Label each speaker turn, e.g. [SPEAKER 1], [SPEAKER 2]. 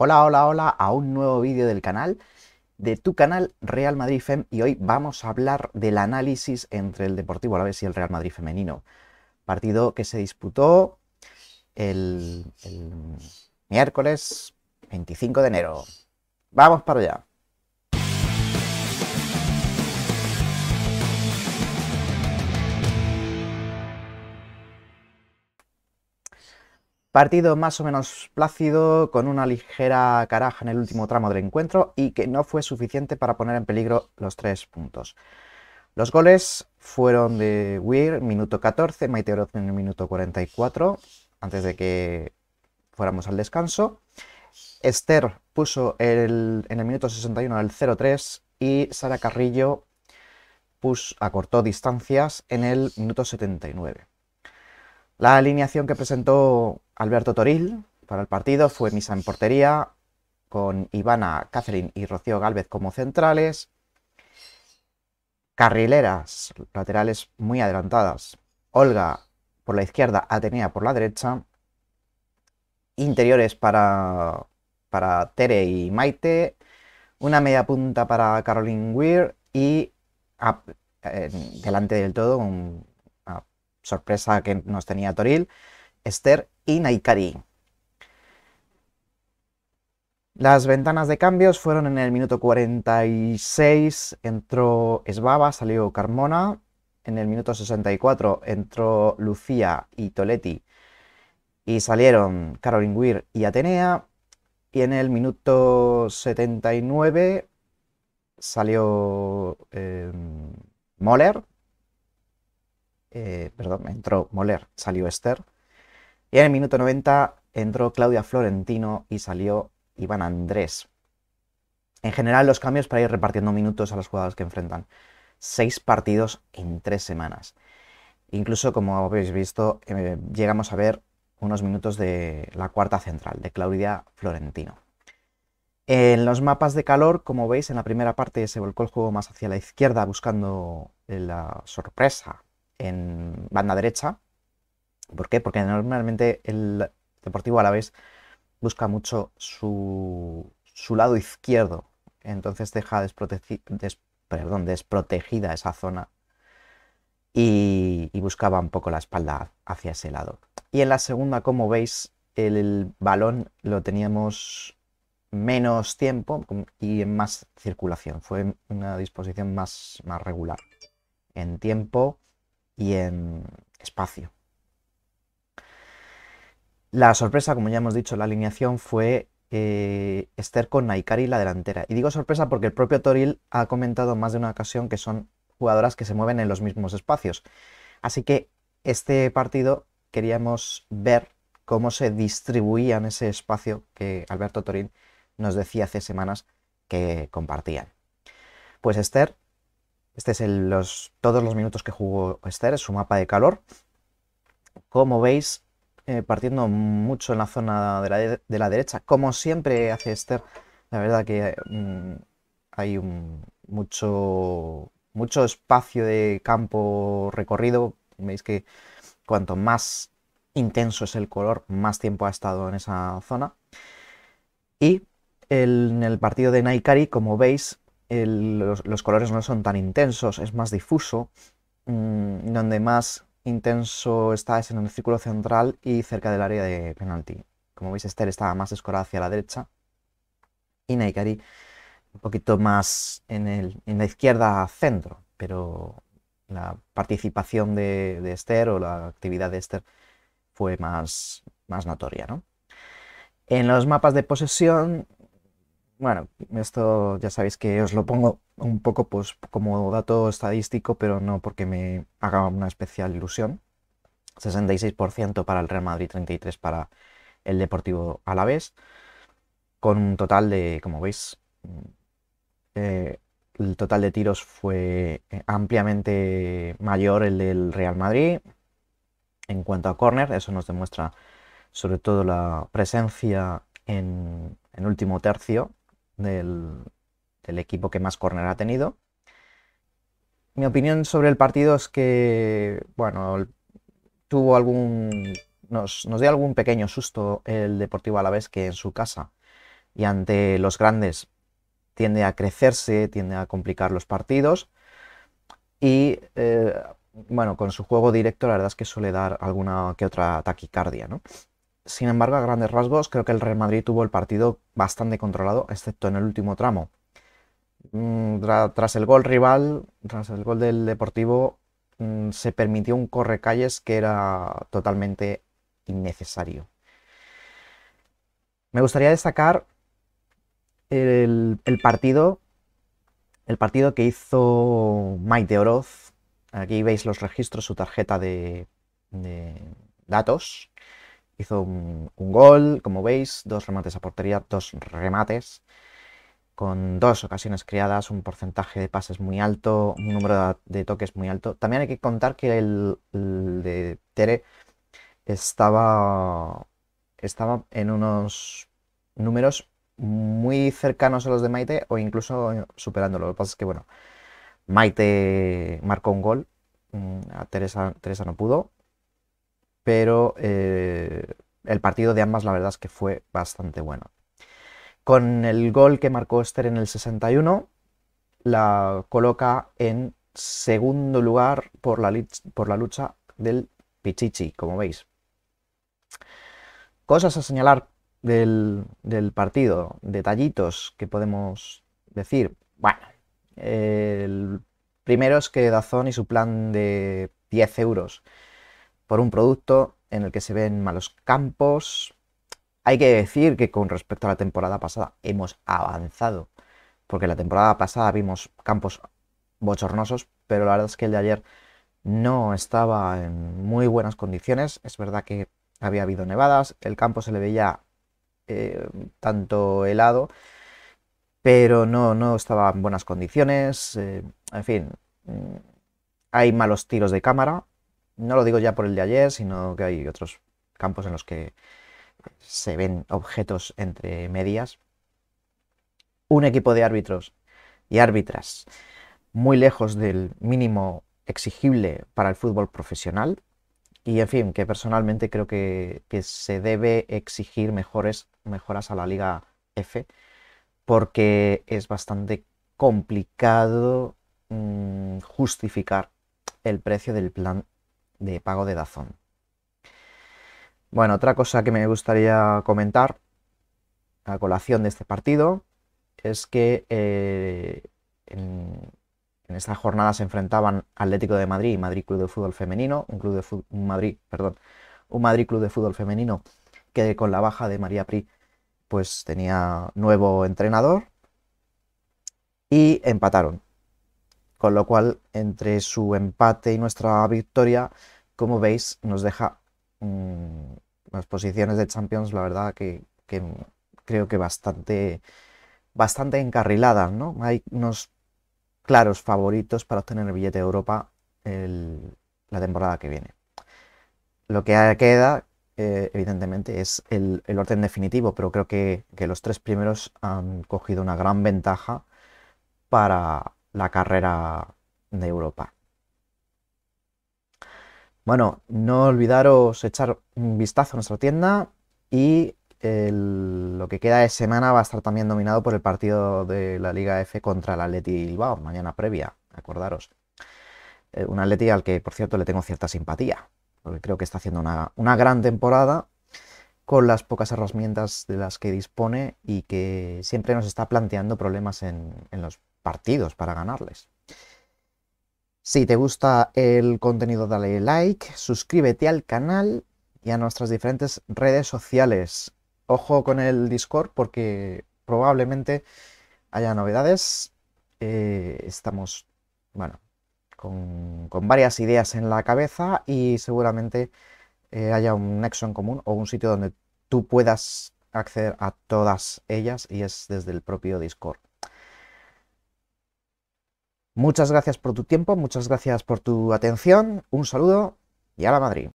[SPEAKER 1] Hola, hola, hola a un nuevo vídeo del canal, de tu canal Real Madrid Fem y hoy vamos a hablar del análisis entre el Deportivo vez y el Real Madrid femenino. Partido que se disputó el, el miércoles 25 de enero. Vamos para allá. Partido más o menos plácido, con una ligera caraja en el último tramo del encuentro y que no fue suficiente para poner en peligro los tres puntos. Los goles fueron de Weir, minuto 14, Maite Oroz en el minuto 44, antes de que fuéramos al descanso. Esther puso en el minuto 61 el 0-3 y Sara Carrillo pus, acortó distancias en el minuto 79. La alineación que presentó Alberto Toril para el partido fue Misa en portería, con Ivana, Catherine y Rocío Gálvez como centrales. Carrileras, laterales muy adelantadas. Olga por la izquierda, Atenea por la derecha. Interiores para, para Tere y Maite. Una media punta para Caroline Weir y ah, delante del todo, una sorpresa que nos tenía Toril, Esther y Naikari. Las ventanas de cambios fueron en el minuto 46 entró Esbaba, salió Carmona, en el minuto 64 entró Lucía y Toletti y salieron Caroline Weir y Atenea y en el minuto 79 salió em, Moller, eh, perdón, entró Moller, salió Esther. Y en el minuto 90 entró Claudia Florentino y salió Iván Andrés. En general, los cambios para ir repartiendo minutos a los jugadores que enfrentan. Seis partidos en tres semanas. Incluso, como habéis visto, eh, llegamos a ver unos minutos de la cuarta central, de Claudia Florentino. En los mapas de calor, como veis, en la primera parte se volcó el juego más hacia la izquierda buscando la sorpresa en banda derecha, ¿Por qué? Porque normalmente el Deportivo a la vez busca mucho su, lado izquierdo, entonces deja desprotegida esa zona y, buscaba un poco la espalda hacia ese lado. Y en la segunda, como veis, el, el balón lo teníamos menos tiempo y en más circulación. Fue una disposición más, más regular en tiempo y en espacio. La sorpresa, como ya hemos dicho, la alineación fue eh, Esther con Naikari la delantera. Y digo sorpresa porque el propio Toril ha comentado más de una ocasión que son jugadoras que se mueven en los mismos espacios. Así que este partido queríamos ver cómo se distribuían ese espacio que Alberto Torín nos decía hace semanas que compartían. Pues Esther, este es los, todos los minutos que jugó Esther, es su mapa de calor. Como veis, eh, partiendo mucho en la zona de la, derecha, como siempre hace Esther. La verdad que mm, hay mucho, mucho espacio de campo recorrido. Veis que cuanto más intenso es el color, más tiempo ha estado en esa zona. Y en el partido de Naikari, como veis, los, colores no son tan intensos, es más difuso, mm, donde más intenso está en el círculo central y cerca del área de penalti. Como veis, Esther estaba más escorada hacia la derecha y Naikari un poquito más en, la izquierda centro, pero la participación de, Esther o la actividad de Esther fue más, más notoria. En los mapas de posesión bueno, esto ya sabéis que os lo pongo un poco pues como dato estadístico, pero no porque me haga una especial ilusión. 66% para el Real Madrid, 33% para el Deportivo Alavés, con un total de, como veis, mm, eh, el total de tiros fue eh, ampliamente mayor el del Real Madrid. En cuanto a córner, eso nos demuestra sobre todo la presencia en, en último tercio del, equipo que más córner ha tenido. Mi opinión sobre el partido es que, bueno, tuvo algún. Nos, dio algún pequeño susto el Deportivo a la vez que en su casa y ante los grandes tiende a crecerse, tiende a complicar los partidos. Y eh, bueno, con su juego directo la verdad es que suele dar alguna que otra taquicardia, ¿no? Sin embargo, a grandes rasgos, creo que el Real Madrid tuvo el partido bastante controlado, excepto en el último tramo. Mm, tras el gol rival, tras el gol del Deportivo, mm, se permitió un correcalles que era totalmente innecesario. Me gustaría destacar el, partido el partido que hizo Maite Oroz. Aquí veis los registros, su tarjeta de datos. Hizo un, gol, como veis, dos remates a portería, dos remates, con dos ocasiones creadas, un porcentaje de pases muy alto, un número de, toques muy alto. También hay que contar que el, de Tere estaba, estaba en unos números muy cercanos a los de Maite o incluso superándolo. Lo que pasa es que, bueno, Maite marcó un gol, mm, a Teresa no pudo, pero eh, el partido de ambas la verdad es que fue bastante bueno. Con el gol que marcó Esther en el 61, la coloca en segundo lugar por la, lucha del Pichichi, como veis. Cosas a señalar del, del partido, detallitos que podemos decir. Bueno, el primero es que Dazón y su plan de 10 euros por un producto en el que se ven malos campos. Hay que decir que con respecto a la temporada pasada hemos avanzado, porque la temporada pasada vimos campos bochornosos, pero la verdad es que el de ayer no estaba en muy buenas condiciones. Es verdad que había habido nevadas, el campo se le veía eh, tanto helado, pero no, no estaba en buenas condiciones. Eh, en fin, mm, hay malos tiros de cámara, no lo digo ya por el de ayer, sino que hay otros campos en los que se ven objetos entre medias. Un equipo de árbitros y árbitras muy lejos del mínimo exigible para el fútbol profesional. Y en fin, que personalmente creo que, se debe exigir mejores, mejoras a la Liga F, porque es bastante complicado mm, justificar el precio del plan de pago de Dazón. Bueno, otra cosa que me gustaría comentar a colación de este partido es que eh, en, esta jornada se enfrentaban Atlético de Madrid y Madrid Club de Fútbol Femenino, un club de Madrid, perdón, un Club de Fútbol Femenino que con la baja de María Pri pues tenía nuevo entrenador y empataron con lo cual, entre su empate y nuestra victoria, como veis, nos deja mm, las posiciones de Champions, la verdad que, creo que bastante, bastante encarriladas, ¿no? Hay unos claros favoritos para obtener el billete de Europa la temporada que viene. Lo que queda, eh, evidentemente, es el, orden definitivo, pero creo que, los tres primeros han cogido una gran ventaja para, la carrera de Europa. Bueno, no olvidaros echar un vistazo a nuestra tienda y eh, lo que queda de semana va a estar también dominado por el partido de la Liga F contra el Atleti Bilbao, mañana previa, acordaros. Eh, un Atleti al que, por cierto, le tengo cierta simpatía, porque creo que está haciendo una, gran temporada con las pocas herramientas de las que dispone y que siempre nos está planteando problemas en, en los partidos para ganarles. Si te gusta el contenido dale like, suscríbete al canal y a nuestras diferentes redes sociales. Ojo con el Discord porque probablemente haya novedades. Eh, estamos, bueno, con, varias ideas en la cabeza y seguramente eh, haya un nexo en común o un sitio donde tú puedas acceder a todas ellas y es desde el propio Discord. Muchas gracias por tu tiempo, muchas gracias por tu atención, un saludo y a la Madrid.